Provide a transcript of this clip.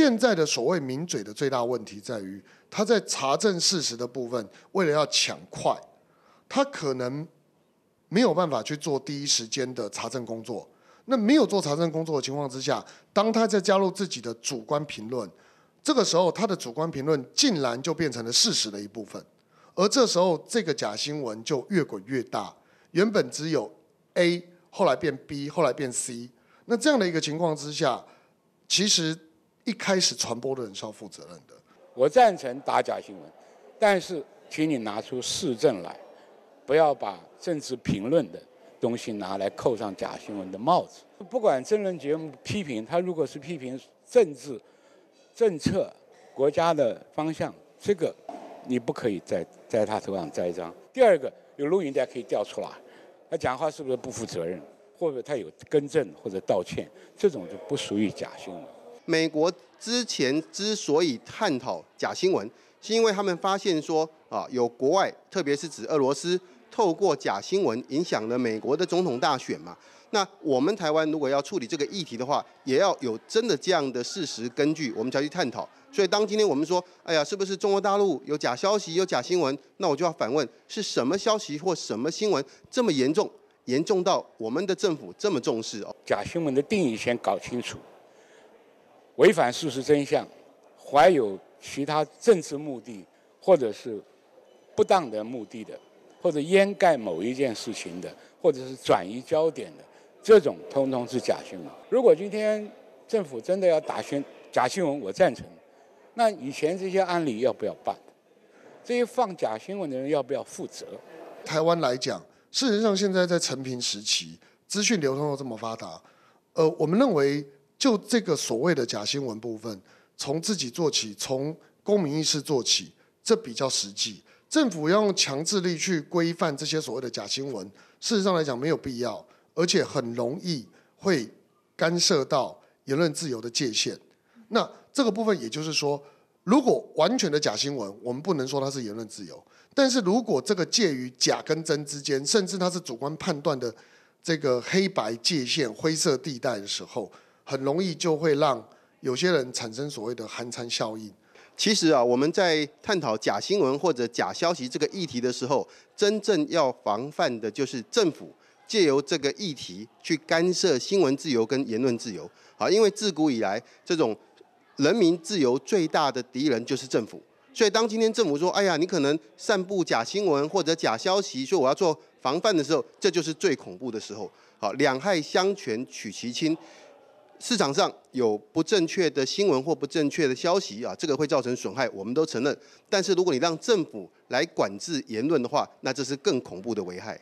现在的所谓名嘴的最大问题在于，他在查证事实的部分，为了要抢快，他可能没有办法去做第一时间的查证工作。那没有做查证工作的情况之下，当他在加入自己的主观评论，这个时候他的主观评论竟然就变成了事实的一部分，而这时候这个假新闻就越滚越大。原本只有 A，后来变 B，后来变 C。那这样的一个情况之下，其实。一开始传播的人是要负责任的。我赞成打假新闻，但是请你拿出市政来，不要把政治评论的东西拿来扣上假新闻的帽子。不管争论节目批评他，如果是批评政治、政策、国家的方向，这个你不可以在在他头上栽赃。第二个有录音，带可以调出来，他讲话是不是不负责任，或者他有更正或者道歉，这种就不属于假新闻。美国之前之所以探讨假新闻，是因为他们发现说啊，有国外，特别是指俄罗斯，透过假新闻影响了美国的总统大选嘛。那我们台湾如果要处理这个议题的话，也要有真的这样的事实根据，我们才去探讨。所以当今天我们说，哎呀，是不是中国大陆有假消息、有假新闻？那我就要反问，是什么消息或什么新闻这么严重，严重到我们的政府这么重视？哦，假新闻的定义先搞清楚。违反事实真相，怀有其他政治目的，或者是不当的目的的，或者掩盖某一件事情的，或者是转移焦点的，这种通通是假新闻。如果今天政府真的要打宣假新闻，我赞成。那以前这些案例要不要办？这些放假新闻的人要不要负责？台湾来讲，事实上现在在陈平时期，资讯流通又这么发达，呃，我们认为。就这个所谓的假新闻部分，从自己做起，从公民意识做起，这比较实际。政府要用强制力去规范这些所谓的假新闻，事实上来讲没有必要，而且很容易会干涉到言论自由的界限。那这个部分，也就是说，如果完全的假新闻，我们不能说它是言论自由；但是如果这个介于假跟真之间，甚至它是主观判断的这个黑白界限、灰色地带的时候，很容易就会让有些人产生所谓的寒蝉效应。其实啊，我们在探讨假新闻或者假消息这个议题的时候，真正要防范的就是政府借由这个议题去干涉新闻自由跟言论自由。好，因为自古以来，这种人民自由最大的敌人就是政府。所以，当今天政府说：“哎呀，你可能散布假新闻或者假消息，说我要做防范的时候，这就是最恐怖的时候。”好，两害相权取其轻。市场上有不正确的新闻或不正确的消息啊，这个会造成损害，我们都承认。但是如果你让政府来管制言论的话，那这是更恐怖的危害。